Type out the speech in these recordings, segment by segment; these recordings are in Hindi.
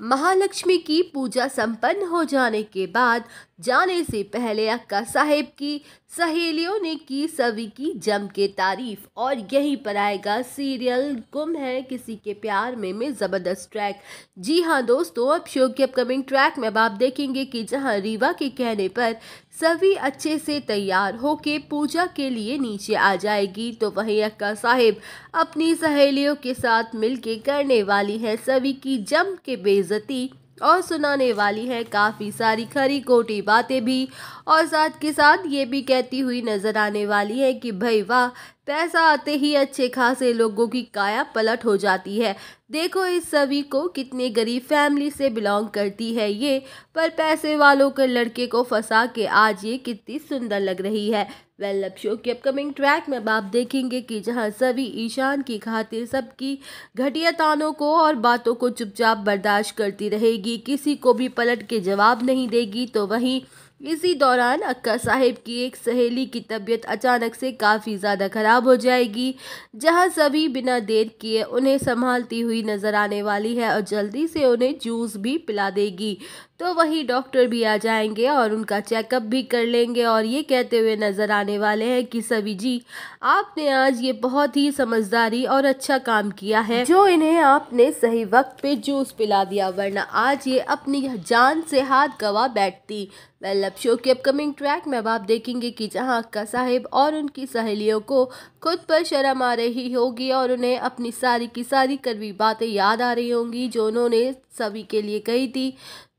महालक्ष्मी की पूजा संपन्न हो जाने के बाद जाने से पहले अक्का साहेब की सहेलियों ने की सभी की जम के तारीफ और यहीं पर आएगा सीरियल गुम है किसी के प्यार में में ज़बरदस्त ट्रैक जी हाँ दोस्तों अब शो के अपकमिंग ट्रैक में अब आप देखेंगे कि जहाँ रीवा के कहने पर सभी अच्छे से तैयार होके पूजा के लिए नीचे आ जाएगी तो वहीं अक्का साहेब अपनी सहेलियों के साथ मिलके करने वाली है सभी की जम के बेजती और सुनाने वाली हैं काफ़ी सारी खरी कोटी बातें भी और साथ के साथ ये भी कहती हुई नज़र आने वाली है कि भाई वाह पैसा आते ही अच्छे खासे लोगों की काया पलट हो जाती है देखो इस सभी को कितने गरीब फैमिली से बिलोंग करती है ये पर पैसे वालों के लड़के को फंसा के आज ये कितनी सुंदर लग रही है वेल लव शो के अपकमिंग ट्रैक में अब आप देखेंगे कि जहां सभी ईशान की खातिर सबकी घटिया तानों को और बातों को चुपचाप बर्दाश्त करती रहेगी किसी को भी पलट के जवाब नहीं देगी तो वहीं इसी दौरान अक्का साहिब की एक सहेली की तबीयत अचानक से काफ़ी ज़्यादा ख़राब हो जाएगी जहां सभी बिना देर किए उन्हें संभालती हुई नज़र आने वाली है और जल्दी से उन्हें जूस भी पिला देगी तो वही डॉक्टर भी आ जाएंगे और उनका चेकअप भी कर लेंगे और ये कहते हुए नज़र आने वाले हैं कि सभी जी आपने आज ये बहुत ही समझदारी और अच्छा काम किया है जो इन्हें आपने सही वक्त पे जूस पिला दिया वरना आज ये अपनी जान से हाथ गवा बैठती वेल अब शो के अपकमिंग ट्रैक में अब आप देखेंगे कि जहाँ अक्का साहिब और उनकी सहेलियों को खुद पर शर्म आ रही होगी और उन्हें अपनी सारी की सारी करवी बातें याद आ रही होंगी जो उन्होंने सभी के लिए कही थी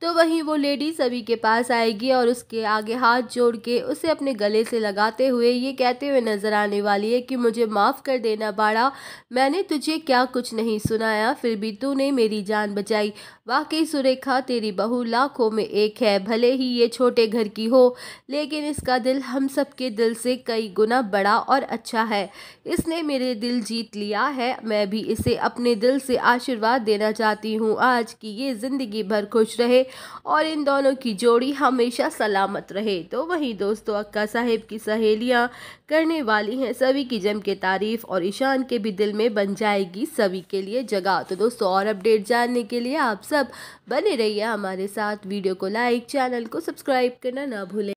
तो वहीं वो लेडी सभी के पास आएगी और उसके आगे हाथ जोड़ के उसे अपने गले से लगाते हुए ये कहते हुए नज़र आने वाली है कि मुझे माफ़ कर देना बाड़ा मैंने तुझे क्या कुछ नहीं सुनाया फिर भी तूने मेरी जान बचाई वाकई सुरेखा तेरी बहू लाखों में एक है भले ही ये छोटे घर की हो लेकिन इसका दिल हम सब के दिल से कई गुना बड़ा और अच्छा है इसने मेरे दिल जीत लिया है मैं भी इसे अपने दिल से आशीर्वाद देना चाहती हूँ आज की ये ज़िंदगी भर खुश रहे और इन दोनों की जोड़ी हमेशा सलामत रहे तो वहीं दोस्तों अक्का साहेब की सहेलियाँ करने वाली हैं सभी की जम के तारीफ़ और ईशान के भी दिल में बन जाएगी सभी के लिए जगह तो दोस्तों और अपडेट जानने के लिए आप सब बने रहिए हमारे साथ वीडियो को लाइक चैनल को सब्सक्राइब करना ना भूलें